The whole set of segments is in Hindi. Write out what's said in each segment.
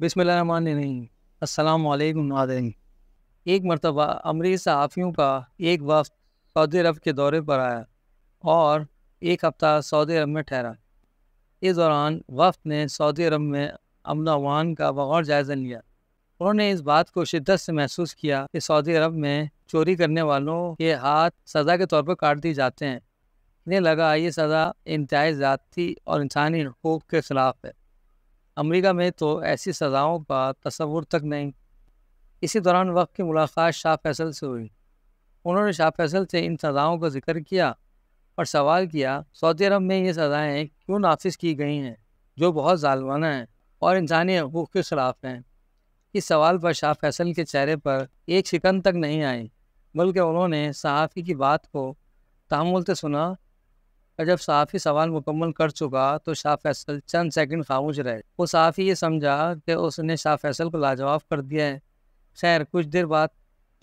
नहीं असलम नादिन एक मरतबा अमरी सहाफ़ियों का एक वक्त सऊदी अरब के दौरे पर आया और एक हफ़्ता सऊदी अरब में ठहरा इस दौरान वफ्त ने सऊदी अरब में अमन अवान का बगौर जायज़ा लिया उन्होंने इस बात को शिद्दत से महसूस किया कि सऊदी अरब में चोरी करने वालों के हाथ सज़ा के तौर पर काट दिए जाते हैं इन्हें लगा ये सज़ा इंतहाई ज़ाती और इंसानी हकूक़ के ख़िलाफ़ है अमेरिका में तो ऐसी सज़ाओं का तस्वुर तक नहीं इसी दौरान वक्त की मुलाकात शाह फैसल से हुई उन्होंने शाह फैसल से इन सज़ाओं का जिक्र किया और सवाल किया सऊदी अरब में ये सज़ाएँ क्यों नाफिज की गई हैं जो बहुत ालवाना हैं और इंसानी हकूक़ के ख़िलाफ़ हैं इस सवाल पर शाह फैसल के चेहरे पर एक शिकन तक नहीं आई बल्कि उन्होंने सहाफ़ी की बात को तहमुल से सुना और जब साफ़ी सवाल मुकम्मल कर चुका तो शाह फैसल चंद सेकंड खामोश रहे वो साफ़ी ये समझा कि उसने शाह फैसल को लाजवाब कर दिया है खैर कुछ देर बाद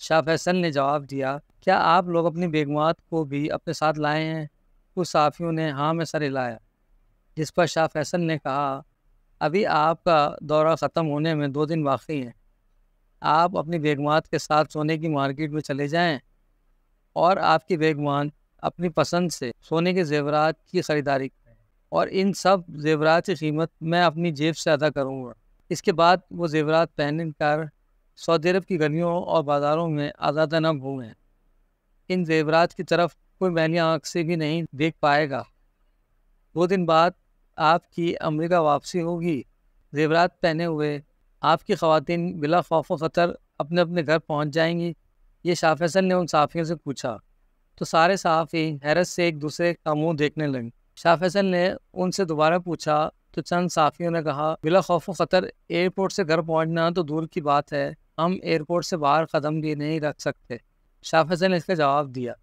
शाह फैसल ने जवाब दिया क्या आप लोग अपनी बेगमात को भी अपने साथ लाए हैं कुछ साफ़ियों ने हाँ में सर हिलाया जिस पर शाह फैसल ने कहा अभी आपका दौरा ख़त्म होने में दो दिन बाकी हैं आप अपनी बेगमात के साथ सोने की मार्केट में चले जाएँ और आपकी बेगमान अपनी पसंद से सोने के जेवरात की ख़रीदारी करें और इन सब जेवरात की कीमत मैं अपनी जेब से अदा करूँगा इसके बाद वो जेवरात पहन कर सऊदी अरब की गलियों और बाज़ारों में आज़ादा न घूमें इन जेवरात की तरफ कोई मैंने आँख से भी नहीं देख पाएगा दो दिन बाद आपकी अमेरिका वापसी होगी जेवरात पहने हुए आपकी खातन बिला खौफ ख़तर अपने अपने घर पहुँच जाएंगी ये शाह फैसल ने उन साफियों से पूछा तो सारे सहाफ़ी हैरत से एक दूसरे का मुंह देखने लगे शाह फैसल ने उनसे दोबारा पूछा तो चंद साफियों ने कहा बिला खौफ ख़तर एयरपोर्ट से घर पहुंचना तो दूर की बात है हम एयरपोर्ट से बाहर कदम भी नहीं रख सकते शाह फैसल ने इसका जवाब दिया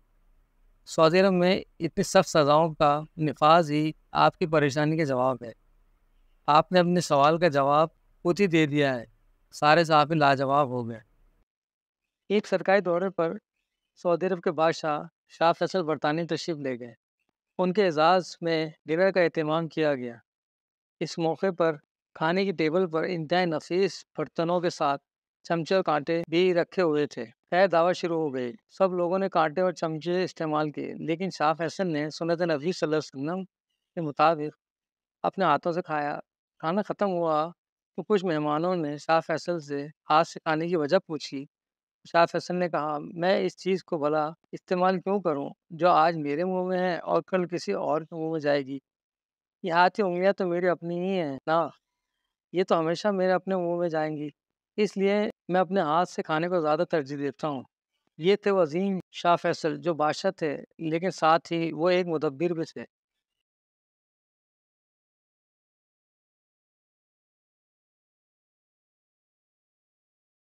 सऊदी अरब में इतनी सख्त सज़ाओं का नफाज ही आपकी परेशानी के जवाब है आपने अपने सवाल का जवाब खुद ही दे दिया है सारे सहाफ़ी लाजवाब हो गए एक सरकारी दौरे पर सऊदी अरब के बादशाह शाह फैसल बरतानी तशरीफ़ ले गए उनके एजाज़ में डिनर का अहतमाम किया गया इस मौके पर खाने की टेबल पर इंतहा नफीस बर्तनों के साथ चमचे और कांटे भी रखे हुए थे खैर दावा शुरू हो गई सब लोगों ने कांटे और चमचे इस्तेमाल किए लेकिन शाह फैसल ने सुनत नबी सल्लम के मुताबिक अपने हाथों से खाया खाना ख़त्म हुआ तो कुछ मेहमानों ने शाह फैसल से हाथ से खाने की वजह पूछी शाह फैसल ने कहा मैं इस चीज़ को भला इस्तेमाल क्यों करूं जो आज मेरे मुंह में है और कल किसी और के मुंह में जाएगी ये हाथी की उंगलियां तो मेरी अपनी ही हैं ना ये तो हमेशा मेरे अपने मुंह में जाएंगी इसलिए मैं अपने हाथ से खाने को ज़्यादा तरजीह देता हूँ ये थे वजीम शाह फैसल जो बादशाह थे लेकिन साथ ही वो एक मदब्बिर भी थे